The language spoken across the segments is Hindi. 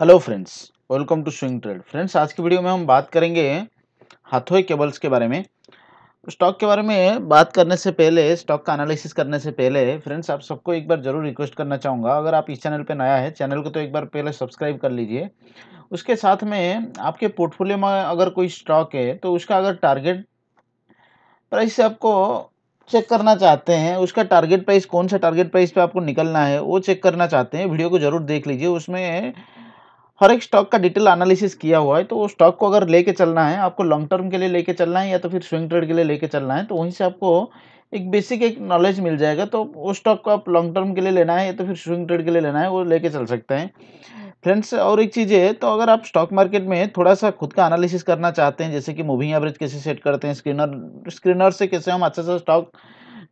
hello friends welcome to swing trade friends आज की वीडियो में हम बात करेंगे हाथोई केबल्स के बारे में स्टॉक के बारे में बात करने से पहले स्टॉक का एनालिसिस करने से पहले फ्रेंड्स आप सबको एक बार जरूर रिक्वेस्ट करना चाहूँगा अगर आप इस चैनल पर नया है चैनल को तो एक बार पहले सब्सक्राइब कर लीजिए उसके साथ में आपके पोर्टफोलियो में अगर कोई स्टॉक है तो उसका अगर टारगेट प्राइस से आपको चेक करना चाहते हैं उसका टारगेट प्राइस कौन सा टारगेट प्राइस पे आपको निकलना है वो चेक करना चाहते हैं वीडियो को जरूर देख लीजिए उसमें हर एक स्टॉक का डिटेल एनालिसिस किया हुआ है तो वो स्टॉक को अगर लेके चलना है आपको लॉन्ग टर्म के लिए लेके चलना है या तो फिर स्विंग ट्रेड के लिए लेके चलना है तो वहीं से आपको एक बेसिक एक नॉलेज मिल जाएगा तो उस स्टॉक को आप लॉन्ग टर्म के लिए लेना है या तो फिर स्विंग ट्रेड के लिए लेना है वो लेके चल सकते हैं फ्रेंड्स और एक चीज़ है तो अगर आप स्टॉक मार्केट में थोड़ा सा खुद का एनालिसिस करना चाहते हैं जैसे कि मूविंग एवरेज कैसे सेट करते हैं स्क्रीनर स्क्रीनर से कैसे हम अच्छा सा स्टॉक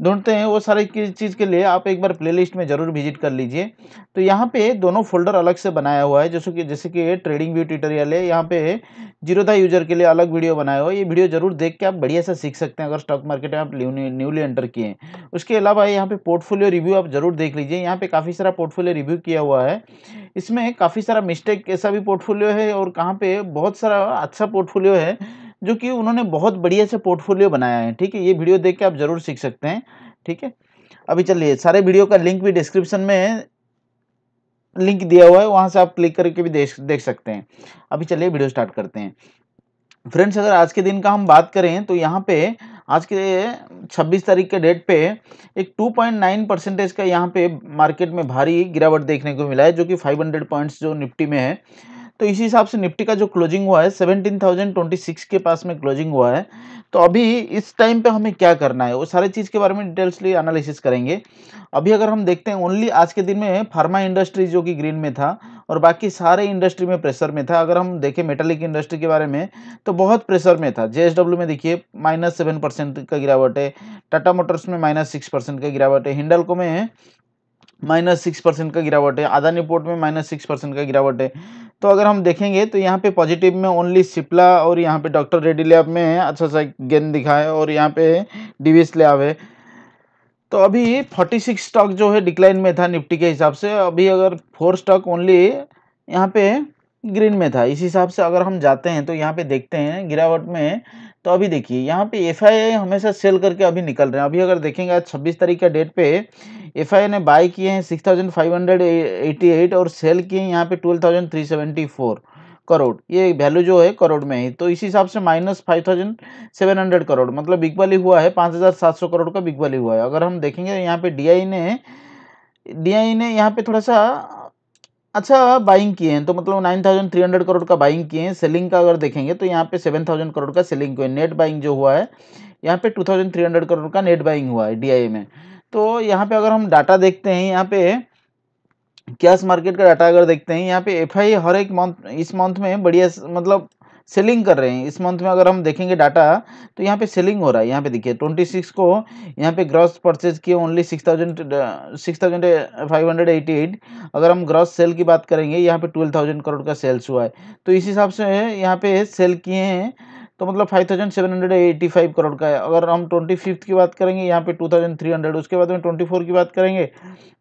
ढूंढते हैं वो सारी चीज़ के लिए आप एक बार प्लेलिस्ट में ज़रूर विजिट कर लीजिए तो यहाँ पे दोनों फोल्डर अलग से बनाया हुआ है जैसे कि जैसे कि ट्रेडिंग व्यू ट्यूटोरियल है यहाँ पे जीरोधा यूजर के लिए अलग वीडियो बनाया हुआ ये वीडियो ज़रूर देख के आप बढ़िया से सीख सकते हैं अगर स्टॉक मार्केट में आप न्यूली एंटर किए उसके अलावा यहाँ पे पोर्टफोलियो रिव्यू आप ज़रूर देख लीजिए यहाँ पे काफ़ी सारा पोर्टफोलियो रिव्यू किया हुआ है इसमें काफ़ी सारा मिस्टेक ऐसा भी पोर्टफोलियो है और कहाँ पर बहुत सारा अच्छा पोर्टफोलियो है जो कि उन्होंने बहुत बढ़िया से पोर्टफोलियो बनाया है ठीक है ये वीडियो देख के आप जरूर सीख सकते हैं ठीक है अभी चलिए सारे वीडियो का लिंक भी डिस्क्रिप्शन में लिंक दिया हुआ है वहां से आप क्लिक करके भी देख देख सकते हैं अभी चलिए वीडियो स्टार्ट करते हैं फ्रेंड्स अगर आज के दिन का हम बात करें तो यहाँ पे आज के 26 तारीख के डेट पे एक 2.9 परसेंटेज का यहाँ पे मार्केट में भारी गिरावट देखने को मिला है जो कि 500 पॉइंट्स जो निफ्टी में है तो इसी हिसाब से निफ्टी का जो क्लोजिंग हुआ है थाउजेंड ट्वेंटी सिक्स के पास में क्लोजिंग हुआ है तो अभी इस टाइम पे हमें क्या करना है वो सारे चीज़ के बारे में डिटेल्सली एनालिसिस करेंगे अभी अगर हम देखते हैं ओनली आज के दिन में फार्मा इंडस्ट्री जो कि ग्रीन में था और बाकी सारे इंडस्ट्री में प्रेशर में था अगर हम देखें मेटालिक इंडस्ट्री के बारे में तो बहुत प्रेशर में था जे में देखिए माइनस सेवन परसेंट का गिरावट है टाटा मोटर्स में माइनस सिक्स परसेंट का गिरावट है हिंडलको में माइनस सिक्स परसेंट का गिरावट है अदानी पोर्ट में माइनस सिक्स परसेंट का गिरावट है तो अगर हम देखेंगे तो यहाँ पे पॉजिटिव में ओनली सिप्ला और यहाँ पे डॉक्टर रेड्डी लैब में है अच्छा सा गेंद दिखा है और यहाँ पे डिवीस लैब है तो अभी 46 स्टॉक जो है डिक्लाइन में था निफ्टी के हिसाब से अभी अगर फोर स्टॉक ओनली यहाँ पे ग्रीन में था इस हिसाब से अगर हम जाते हैं तो यहाँ पे देखते हैं गिरावट में तो अभी देखिए यहाँ पे एफ हमेशा सेल करके अभी निकल रहे हैं अभी अगर देखेंगे आज छब्बीस तारीख का डेट पे एफ ने बाय किए हैं six thousand five hundred eighty eight और सेल किए हैं यहाँ पे twelve thousand three seventy four crore ये वैल्यू जो है करोड़ में ही तो इसी हिसाब से minus five thousand seven hundred crore मतलब बिगबली हुआ है पाँच हज़ार सात सौ करोड़ का बिगबली हुआ है अगर हम देखेंगे यहाँ पे आई ने आई ने यहाँ पे थोड़ा सा अच्छा बाइंग किए हैं तो मतलब nine thousand three hundred crore का बाइंग किए हैं सेलिंग का अगर देखेंगे तो यहाँ पे सेवन थाउजेंड करोड़ का सेलिंग को है नेट बाइंग जो हुआ है यहाँ पे two thousand three hundred crore का नेट बाइंग हुआ है डी में तो यहाँ पे अगर हम डाटा देखते हैं यहाँ पे कैश मार्केट का डाटा अगर देखते हैं यहाँ पे एफ हर एक मंथ इस मंथ में बढ़िया मतलब सेलिंग कर रहे हैं इस मंथ में अगर हम देखेंगे डाटा तो यहाँ पे सेलिंग हो रहा है यहाँ पे देखिए 26 को यहाँ पे ग्रॉस परचेज किए ओनली 6000 एट अगर हम ग्रॉस सेल की बात करेंगे यहाँ पे 12000 करोड़ का सेल्स हुआ है तो इस हिसाब से यहाँ पे सेल किए हैं तो मतलब five thousand seven hundred eighty five crore का है अगर हम ट्वेंटी फिफ्थ की बात करेंगे यहाँ पे टू थाउजेंड थ्री हंड्रेड उसके बाद में ट्वेंटी फोर की बात करेंगे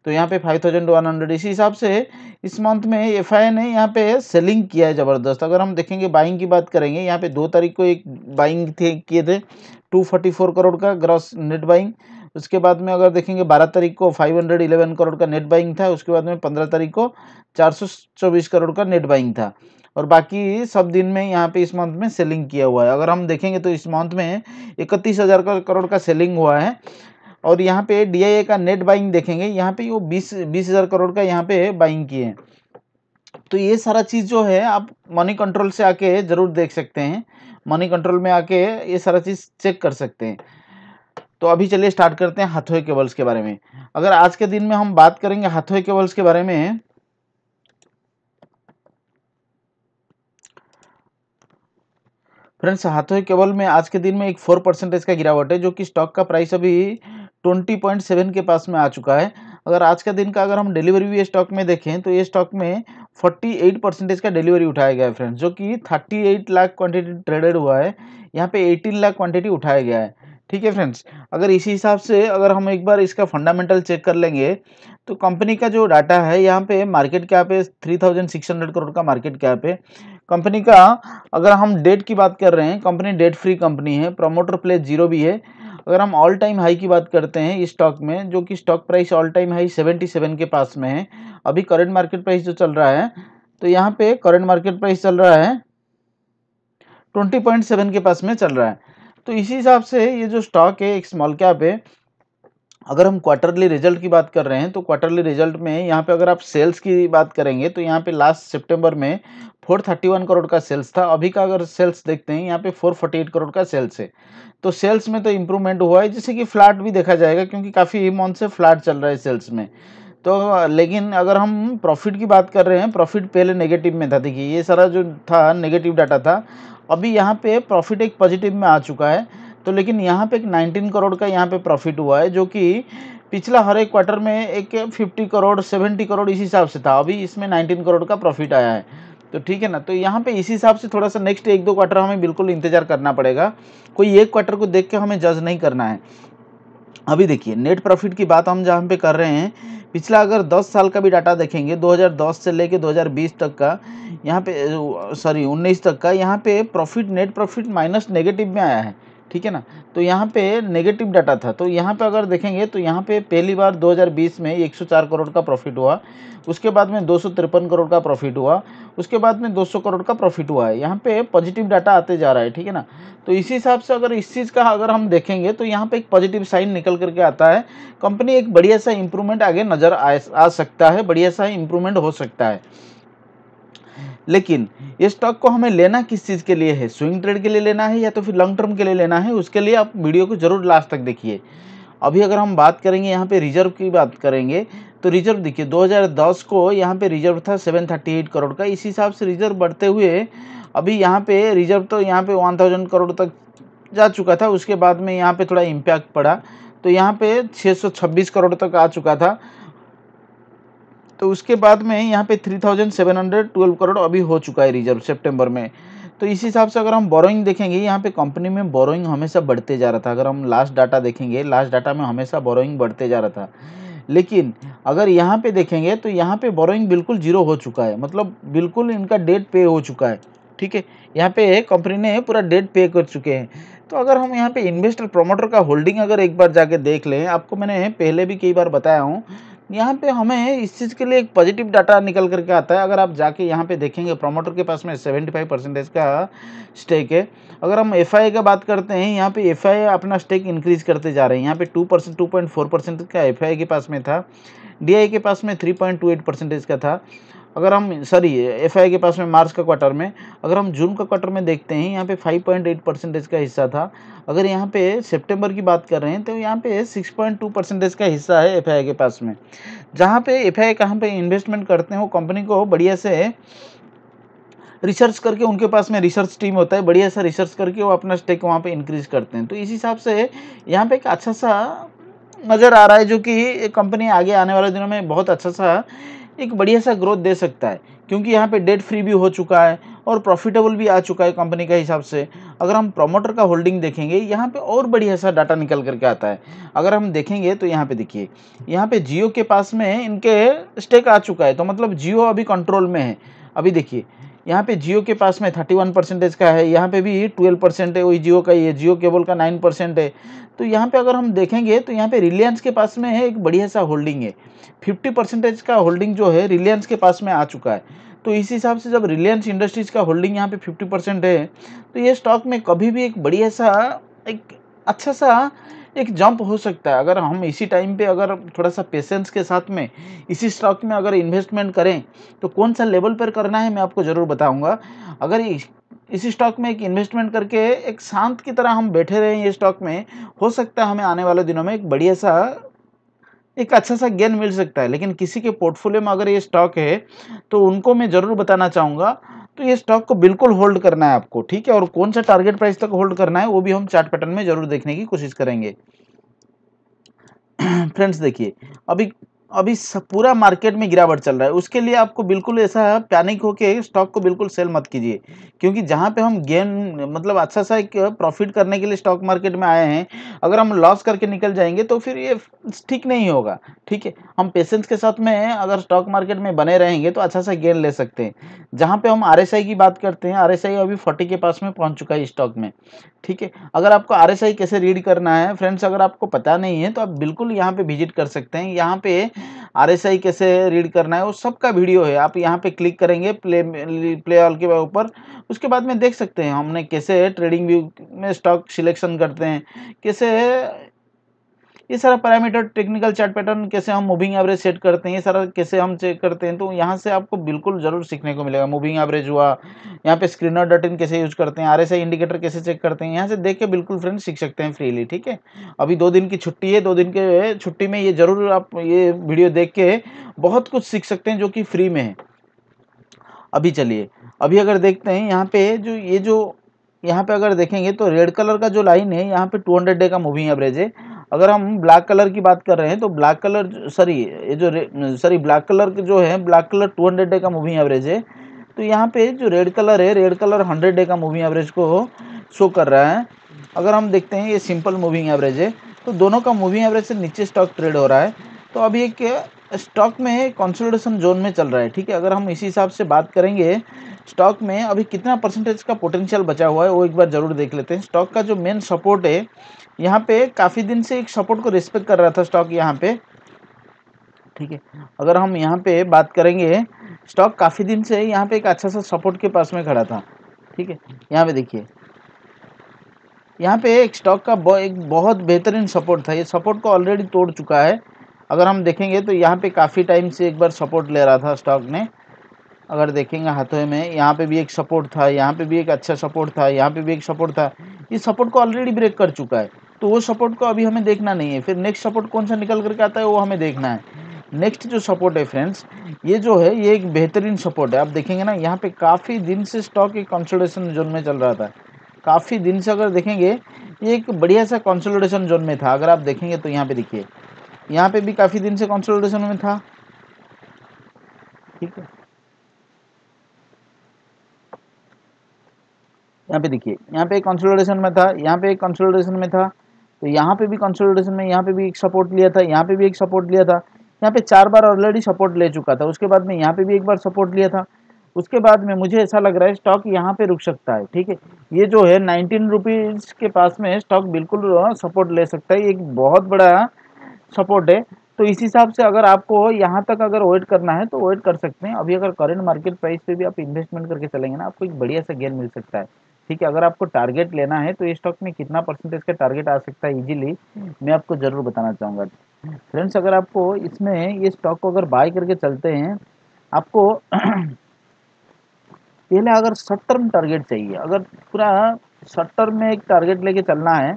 तो यहाँ पे फाइव थाउजेंड वन हंड्रेड इसी हिसाब से इस मंथ में एफ आई ने यहाँ पे सेलिंग किया है ज़बरदस्त अगर हम देखेंगे बाइंग की बात करेंगे यहाँ पे दो तारीख को एक बाइंग थे किए थे टू फोर्टी फोर करोड़ का ग्रॉस नेट बाइंग उसके बाद में अगर देखेंगे बारह तारीख को फाइव हंड्रेड इलेवन करोड़ का नेट बाइंग था उसके बाद में पंद्रह तारीख को चार सौ चौबीस करोड़ का नेट बाइंग था और बाकी सब दिन में यहाँ पे इस मंथ में सेलिंग किया हुआ है अगर हम देखेंगे तो इस मंथ में इकतीस हज़ार का करोड़ का सेलिंग हुआ है और यहाँ पे डी का नेट बाइंग देखेंगे यहाँ पे वो बीस बीस हज़ार करोड़ का यहाँ पे बाइंग किए हैं तो ये सारा चीज़ जो है आप मनी कंट्रोल से आके ज़रूर देख सकते हैं मनी कंट्रोल में आके ये सारा चीज़ चेक कर सकते हैं तो अभी चलिए स्टार्ट करते हैं हाथोए केबल्स के बारे में अगर आज के दिन में हम बात करेंगे हाथोए केबल्स के बारे में फ्रेंड्स हाथों केबल में आज के दिन में एक फोर परसेंटेज का गिरावट है जो कि स्टॉक का प्राइस अभी ट्वेंटी पॉइंट सेवन के पास में आ चुका है अगर आज का दिन का अगर हम डिलीवरी भी स्टॉक में देखें तो ये स्टॉक में फोर्टी एट परसेंटेज का डिलीवरी उठाया गया है फ्रेंड्स जो कि thirty eight lakh quantity traded हुआ है यहाँ पे एटीन लाख क्वांटिटी उठाया गया है ठीक है फ्रेंड्स अगर इसी हिसाब से अगर हम एक बार इसका फंडामेंटल चेक कर लेंगे तो कंपनी का जो डाटा है यहाँ पे मार्केट कैप है three thousand six hundred crore का मार्केट कैप है कंपनी का अगर हम डेट की बात कर रहे हैं कंपनी डेट फ्री कंपनी है प्रमोटर प्लेस जीरो भी है अगर हम ऑल टाइम हाई की बात करते हैं इस स्टॉक में जो कि stock price all time high seventy seven के पास में है अभी करंट मार्केट प्राइस जो चल रहा है तो यहाँ पे करंट मार्केट प्राइस चल रहा है ट्वेंटी पॉइंट सेवन के पास में चल रहा है तो इसी हिसाब से ये जो स्टॉक है एक स्मॉल कैप है अगर हम क्वार्टरली रिजल्ट की बात कर रहे हैं तो क्वार्टरली रिजल्ट में यहाँ पे अगर आप सेल्स की बात करेंगे तो यहाँ पे लास्ट सितंबर में 431 करोड़ का सेल्स था अभी का अगर सेल्स देखते हैं यहाँ पे 448 करोड़ का सेल्स है तो सेल्स में तो इम्प्रूवमेंट हुआ है जैसे कि फ्लैट भी देखा जाएगा क्योंकि काफ़ी मौन से फ्लैट चल रहा है सेल्स में तो लेकिन अगर हम प्रॉफिट की बात कर रहे हैं प्रॉफिट पहले नेगेटिव में था देखिए ये सारा जो था नेगेटिव डाटा था अभी यहाँ पे प्रॉफिट एक पॉजिटिव में आ चुका है तो लेकिन यहाँ पे एक 19 करोड़ का यहाँ पे प्रॉफिट हुआ है जो कि पिछला हर एक क्वार्टर में एक 50 करोड़ 70 करोड़ इसी हिसाब से था अभी इसमें 19 करोड़ का प्रॉफिट आया है तो ठीक है ना तो यहाँ पे इसी हिसाब से थोड़ा सा नेक्स्ट एक दो क्वार्टर हमें बिल्कुल इंतजार करना पड़ेगा कोई एक क्वार्टर को देख के हमें जज नहीं करना है अभी देखिए नेट प्रॉफिट की बात हम जहाँ पे कर रहे हैं पिछला अगर 10 साल का भी डाटा देखेंगे 2010 से लेके 2020 तक का यहाँ पे सॉरी 19 तक का यहाँ पे profit net profit minus negative में आया है ठीक है ना तो यहाँ पे नेगेटिव डाटा था तो यहाँ पे अगर देखेंगे तो यहाँ पे पहली बार 2020 में 104 करोड़ का प्रॉफिट हुआ उसके बाद में दो करोड़ का प्रॉफिट हुआ उसके बाद में 200 करोड़ का प्रॉफिट हुआ है यहाँ पे पॉजिटिव डाटा आते जा रहा है ठीक है ना तो इसी हिसाब से अगर इस चीज़ का अगर हम देखेंगे तो यहाँ पे एक पॉजिटिव साइन निकल करके आता है कंपनी एक बढ़िया सा इंप्रूवमेंट आगे नज़र आ, सकता है बढ़िया सा इंप्रूवमेंट हो सकता है लेकिन ये स्टॉक को हमें लेना किस चीज़ के लिए है स्विंग ट्रेड के लिए लेना है या तो फिर लॉन्ग टर्म के लिए लेना है उसके लिए आप वीडियो को जरूर लास्ट तक देखिए अभी अगर हम बात करेंगे यहाँ पे रिजर्व की बात करेंगे तो रिजर्व देखिए 2010 को यहाँ पे रिजर्व था 738 करोड़ का इसी हिसाब से रिजर्व बढ़ते हुए अभी यहाँ पे रिजर्व तो यहाँ पे 1000 करोड़ तक जा चुका था उसके बाद में यहाँ पे थोड़ा इम्पैक्ट पड़ा तो यहाँ पे 626 करोड़ तक आ चुका था तो उसके बाद में यहाँ पे ट्वेल्व करोड़ अभी हो चुका है रिजर्व सेप्टेम्बर में तो इस हिसाब से अगर हम बोरोइंग देखेंगे यहाँ पे कंपनी में बोरोइंग हमेशा बढ़ते जा रहा था अगर हम लास्ट डाटा देखेंगे लास्ट डाटा में हमेशा बोरोइंग बढ़ते जा रहा था लेकिन अगर यहाँ पे देखेंगे तो यहाँ पे बोरोइंग बिल्कुल जीरो हो चुका है मतलब बिल्कुल इनका डेट पे हो चुका है ठीक है यहाँ पे कंपनी ने पूरा डेट पे कर चुके हैं तो अगर हम यहाँ पे इन्वेस्टर प्रोमोटर का होल्डिंग अगर एक बार जाके देख लें आपको मैंने पहले भी कई बार बताया हूँ यहाँ पे हमें इस चीज़ के लिए एक पॉजिटिव डाटा निकल करके आता है अगर आप जाके यहाँ पे देखेंगे प्रमोटर के पास में 75 परसेंटेज का स्टेक है अगर हम एफ का बात करते हैं यहाँ पे एफ अपना स्टेक इंक्रीज करते जा रहे हैं यहाँ पे 2 परसेंट टू परसेंट का एफ के पास में था डी के पास में थ्री परसेंटेज का था अगर हम सॉरी एफ के पास में मार्च का क्वार्टर में अगर हम जून का क्वार्टर में देखते हैं यहाँ पे 5.8 परसेंटेज का हिस्सा था अगर यहाँ पे सितंबर की बात कर रहे हैं तो यहाँ पे 6.2 परसेंटेज का हिस्सा है एफ के पास में जहाँ पे एफ आई कहाँ पर इन्वेस्टमेंट करते हैं वो कंपनी को बढ़िया से रिसर्च करके उनके पास में रिसर्च टीम होता है बढ़िया सा रिसर्च करके वो अपना स्टेक वहाँ पर इंक्रीज करते हैं तो इस हिसाब से यहाँ पर एक अच्छा सा नज़र आ रहा है जो कि कंपनी आगे आने वाले दिनों में बहुत अच्छा सा एक बढ़िया सा ग्रोथ दे सकता है क्योंकि यहाँ पे डेट फ्री भी हो चुका है और प्रॉफिटेबल भी आ चुका है कंपनी के हिसाब से अगर हम प्रोमोटर का होल्डिंग देखेंगे यहाँ पे और बढ़िया सा डाटा निकल करके आता है अगर हम देखेंगे तो यहाँ पे देखिए यहाँ पे जियो के पास में इनके स्टेक आ चुका है तो मतलब जियो अभी कंट्रोल में है अभी देखिए यहाँ पे जियो के पास में थर्टी वन परसेंटेज का है यहाँ पे भी ट्वेल्व परसेंट है वही जियो का ही है जियो केबल का नाइन परसेंट है तो यहाँ पे अगर हम देखेंगे तो यहाँ पे रिलायंस के पास में है एक बढ़िया सा होल्डिंग है फिफ्टी परसेंटेज का होल्डिंग जो है रिलायंस के पास में आ चुका है तो इस हिसाब से जब रिलायंस इंडस्ट्रीज़ का होल्डिंग यहाँ पर फिफ्टी परसेंट है तो ये स्टॉक में कभी भी एक बढ़िया सा एक अच्छा सा एक जंप हो सकता है अगर हम इसी टाइम पे अगर थोड़ा सा पेशेंस के साथ में इसी स्टॉक में अगर इन्वेस्टमेंट करें तो कौन सा लेवल पर करना है मैं आपको ज़रूर बताऊंगा अगर इसी स्टॉक में एक इन्वेस्टमेंट करके एक शांत की तरह हम बैठे रहें ये स्टॉक में हो सकता है हमें आने वाले दिनों में एक बढ़िया सा एक अच्छा सा गेन मिल सकता है लेकिन किसी के पोर्टफोलियो में अगर ये स्टॉक है तो उनको मैं ज़रूर बताना चाहूँगा तो ये स्टॉक को बिल्कुल होल्ड करना है आपको ठीक है और कौन सा टारगेट प्राइस तक होल्ड करना है वो भी हम चार्ट पैटर्न में ज़रूर देखने की कोशिश करेंगे फ्रेंड्स देखिए अभी अभी पूरा मार्केट में गिरावट चल रहा है उसके लिए आपको बिल्कुल ऐसा पैनिक होके स्टॉक को बिल्कुल सेल मत कीजिए क्योंकि जहाँ पे हम गेन मतलब अच्छा सा एक प्रॉफिट करने के लिए स्टॉक मार्केट में आए हैं अगर हम लॉस करके निकल जाएंगे तो फिर ये ठीक नहीं होगा ठीक है हम पेशेंस के साथ में अगर स्टॉक मार्केट में बने रहेंगे तो अच्छा सा गेन ले सकते हैं जहाँ पर हम आर की बात करते हैं आर अभी फोर्टी के पास में पहुँच चुका है स्टॉक में ठीक है अगर आपको आर कैसे रीड करना है फ्रेंड्स अगर आपको पता नहीं है तो आप बिल्कुल यहाँ पर विजिट कर सकते हैं यहाँ पर आरएसआई कैसे रीड करना है वो सबका वीडियो है आप यहाँ पे क्लिक करेंगे प्ले प्ले ऑल के ऊपर उसके बाद में देख सकते हैं हमने कैसे ट्रेडिंग व्यू में स्टॉक सिलेक्शन करते हैं कैसे ये सारा पैरामीटर टेक्निकल चार्ट पैटर्न कैसे हम मूविंग एवरेज सेट करते हैं ये सारा कैसे हम चेक करते हैं तो यहाँ से आपको बिल्कुल जरूर सीखने को मिलेगा मूविंग एवरेज हुआ यहाँ पे स्क्रीनर डटिन इन कैसे यूज करते हैं आर इंडिकेटर कैसे चेक करते हैं यहाँ से देख के बिल्कुल फ्रेंड सीख सकते हैं फ्रीली ठीक है अभी दो दिन की छुट्टी है दो दिन के छुट्टी में ये जरूर आप ये वीडियो देख के बहुत कुछ सीख सकते हैं जो कि फ्री में है अभी चलिए अभी अगर देखते हैं यहाँ पे जो ये जो यहाँ पे अगर देखेंगे तो रेड कलर का जो लाइन है यहाँ पे 200 डे का मूविंग एवरेज है अगर हम ब्लैक कलर की बात कर रहे हैं तो ब्लैक कलर सॉरी ये जो सॉरी ब्लैक कलर के जो है black colour two hundred day का मूविंग एवरेज है तो यहाँ पे जो रेड कलर है रेड कलर हंड्रेड डे का मूविंग एवरेज को शो कर रहा है अगर हम देखते हैं ये सिंपल मूविंग एवरेज है तो दोनों का मूविंग एवरेज से नीचे स्टॉक ट्रेड हो रहा है तो अभी एक स्टॉक में कंसोलिडेशन जोन में चल रहा है ठीक है अगर हम इसी हिसाब से बात करेंगे स्टॉक में अभी कितना परसेंटेज का पोटेंशियल बचा हुआ है वो एक बार ज़रूर देख लेते हैं स्टॉक का जो मेन सपोर्ट है यहाँ पे काफ़ी दिन से एक सपोर्ट को रिस्पेक्ट कर रहा था स्टॉक यहाँ पे ठीक है अगर हम यहाँ पे बात करेंगे स्टॉक काफ़ी दिन से यहाँ पे एक अच्छा सा सपोर्ट के पास में खड़ा था ठीक है यहाँ पे देखिए यहाँ पे एक स्टॉक का एक बहुत बेहतरीन सपोर्ट था ये सपोर्ट को ऑलरेडी तोड़ चुका है अगर हम देखेंगे तो यहाँ पे काफ़ी टाइम से एक बार सपोर्ट ले रहा था स्टॉक ने अगर देखेंगे हाथों में यहाँ पे भी एक सपोर्ट था यहाँ पे भी एक अच्छा सपोर्ट था यहाँ पे भी एक सपोर्ट था इस सपोर्ट को ऑलरेडी ब्रेक कर चुका है तो वो सपोर्ट को अभी हमें देखना नहीं है फिर नेक्स्ट सपोर्ट कौन सा निकल करके आता है वो हमें देखना है नेक्स्ट जो सपोर्ट है फ्रेंड्स ये जो है ये एक बेहतरीन सपोर्ट है आप देखेंगे ना यहाँ पे काफ़ी दिन से स्टॉक एक कंसोलिडेशन जोन में चल रहा था काफ़ी दिन से अगर देखेंगे ये एक बढ़िया सा कंसोलिडेशन जोन में था अगर आप देखेंगे तो यहाँ पे देखिए यहाँ पे भी काफ़ी दिन से कंसोलिडेशन में था ठीक है यहाँ पे देखिए यहाँ पे कंसोलिडेशन में था यहाँ पे कंसोलिडेशन में था तो यहाँ पे भी कंसोलिडेशन में यहाँ पे भी एक सपोर्ट लिया था यहाँ पे भी एक सपोर्ट लिया था यहाँ पे चार बार ऑलरेडी सपोर्ट ले चुका था उसके बाद में यहाँ पे भी एक बार सपोर्ट लिया था उसके बाद में मुझे ऐसा लग रहा है स्टॉक यहाँ पे रुक सकता है ठीक है ये जो है नाइनटीन रुपीज़ के पास में स्टॉक बिल्कुल सपोर्ट ले सकता है एक बहुत बड़ा सपोर्ट है तो इस हिसाब से अगर आपको यहाँ तक अगर वेट करना है तो वेट कर सकते हैं अभी अगर करंट मार्केट प्राइस पे भी आप इन्वेस्टमेंट करके चलेंगे ना आपको एक बढ़िया सा गेन मिल सकता है ठीक है अगर आपको टारगेट लेना है तो ये स्टॉक में कितना परसेंटेज का टारगेट आ सकता है इजीली मैं आपको ज़रूर बताना चाहूँगा फ्रेंड्स अगर आपको इसमें ये स्टॉक को अगर बाय करके चलते हैं आपको पहले अगर शॉर्ट टर्म टारगेट चाहिए अगर पूरा शॉर्ट टर्म में एक टारगेट लेके चलना है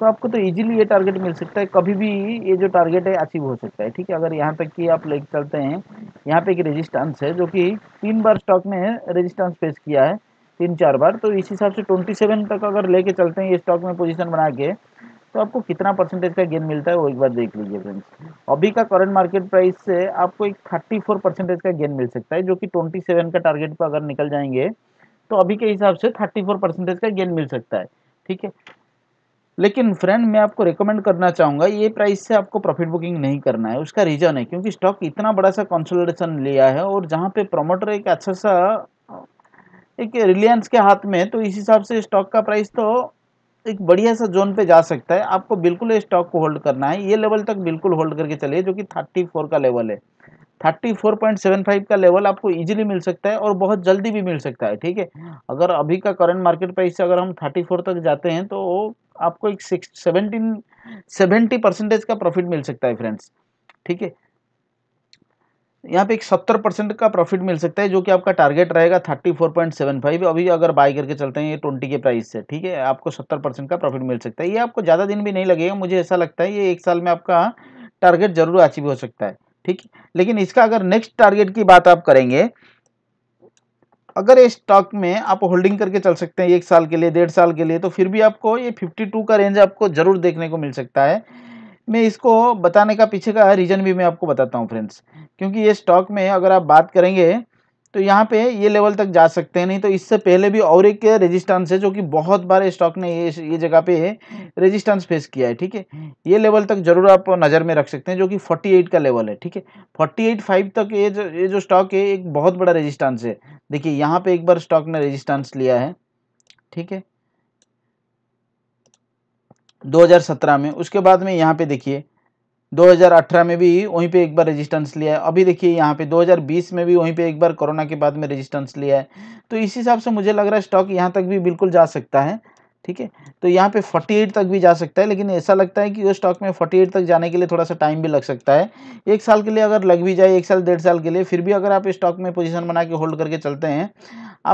तो आपको तो इजीली ये टारगेट मिल सकता है कभी भी ये जो टारगेट है अचीव हो सकता है ठीक है अगर यहाँ तक कि आप लेके चलते हैं यहाँ पे एक रेजिस्टेंस है जो कि तीन बार स्टॉक ने रेजिस्टेंस फेस किया है तीन चार बार तो इस हिसाब से ट्वेंटी सेवन तक अगर लेके चलते हैं ये स्टॉक में पोजीशन बना के तो आपको कितना परसेंटेज का गेन मिलता है वो एक बार देख लीजिए फ्रेंड्स अभी का करंट मार्केट प्राइस से आपको एक थर्टी फोर परसेंटेज का गेन मिल सकता है जो कि ट्वेंटी सेवन का टारगेट पर अगर निकल जाएंगे तो अभी के हिसाब से थर्टी फोर परसेंटेज का गेन मिल सकता है ठीक है लेकिन फ्रेंड मैं आपको रिकमेंड करना चाहूँगा ये प्राइस से आपको प्रॉफिट बुकिंग नहीं करना है उसका रीज़न है क्योंकि स्टॉक इतना बड़ा सा कंसोलिडेशन लिया है और जहाँ पे प्रमोटर एक अच्छा सा एक रिलायंस के हाथ में तो इस हिसाब से स्टॉक का प्राइस तो एक बढ़िया सा जोन पे जा सकता है आपको बिल्कुल स्टॉक को होल्ड करना है ये लेवल तक बिल्कुल होल्ड करके चलिए जो कि 34 का लेवल है 34.75 का लेवल आपको इजीली मिल सकता है और बहुत जल्दी भी मिल सकता है ठीक है अगर अभी का करंट मार्केट प्राइस से अगर हम 34 तक जाते हैं तो आपको एक सिक्स सेवेंटी परसेंटेज का प्रॉफिट मिल सकता है फ्रेंड्स ठीक है यहाँ पे एक सत्तर परसेंट का प्रॉफिट मिल सकता है जो कि आपका टारगेट रहेगा thirty four point seven five अभी अगर बाय करके चलते हैं ये ट्वेंटी के प्राइस से ठीक है आपको सत्तर परसेंट का प्रॉफिट मिल सकता है ये आपको ज़्यादा दिन भी नहीं लगेगा मुझे ऐसा लगता है ये एक साल में आपका टारगेट जरूर अचीव हो सकता है ठीक लेकिन इसका अगर नेक्स्ट टारगेट की बात आप करेंगे अगर ये स्टॉक में आप होल्डिंग करके चल सकते हैं एक साल के लिए डेढ़ साल के लिए तो फिर भी आपको ये फिफ्टी का रेंज आपको जरूर देखने को मिल सकता है मैं इसको बताने का पीछे का रीज़न भी मैं आपको बताता हूँ फ्रेंड्स क्योंकि ये स्टॉक में अगर आप बात करेंगे तो यहाँ पे ये लेवल तक जा सकते हैं नहीं तो इससे पहले भी और एक रेजिस्टेंस है जो कि बहुत बार स्टॉक ने ये ये जगह पे रेजिस्टेंस फेस किया है ठीक है ये लेवल तक जरूर आप नज़र में रख सकते हैं जो कि 48 का लेवल है ठीक है 48.5 तक ये जो ये जो स्टॉक है एक बहुत बड़ा रेजिस्टेंस है देखिए यहाँ पे एक बार स्टॉक ने रजिस्टेंस लिया है ठीक है 2017 में उसके बाद में यहाँ पे देखिए 2018 में भी वहीं पे एक बार रेजिस्टेंस लिया है अभी देखिए यहाँ पे 2020 में भी वहीं पे एक बार कोरोना के बाद में रेजिस्टेंस लिया है तो इस हिसाब से मुझे लग रहा है स्टॉक यहाँ तक भी बिल्कुल जा सकता है ठीक है तो यहाँ पे 48 तक भी जा सकता है लेकिन ऐसा लगता है कि वो स्टॉक में 48 तक जाने के लिए थोड़ा सा टाइम भी लग सकता है एक साल के लिए अगर लग भी जाए एक साल डेढ़ साल के लिए फिर भी अगर आप स्टॉक में पोजीशन बना के होल्ड करके चलते हैं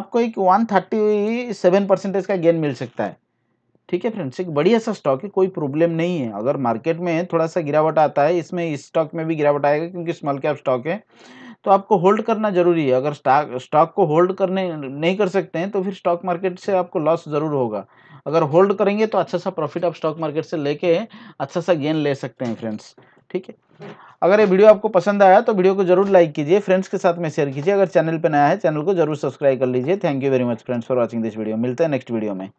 आपको एक वन थर्टी सेवन परसेंटेज का गेन मिल सकता है ठीक है फ्रेंड्स एक बढ़िया सा स्टॉक है कोई प्रॉब्लम नहीं है अगर मार्केट में थोड़ा सा गिरावट आता है इसमें इस स्टॉक में भी गिरावट आएगा क्योंकि स्मॉल कैप स्टॉक है तो आपको होल्ड करना जरूरी है अगर स्टॉक स्टॉक को होल्ड करने नहीं कर सकते हैं तो फिर स्टॉक मार्केट से आपको लॉस ज़रूर होगा अगर होल्ड करेंगे तो अच्छा सा प्रॉफिट आप स्टॉक मार्केट से लेके अच्छा सा गेन ले सकते हैं फ्रेंड्स ठीक है अगर ये वीडियो आपको पसंद आया तो वीडियो को जरूर लाइक कीजिए फ्रेंड्स के साथ में शेयर कीजिए अगर चैनल पर नया है चैनल को जरूर सब्सक्राइब कर लीजिए thank you very much friends for watching this video मिलते हैं नेक्स्ट वीडियो में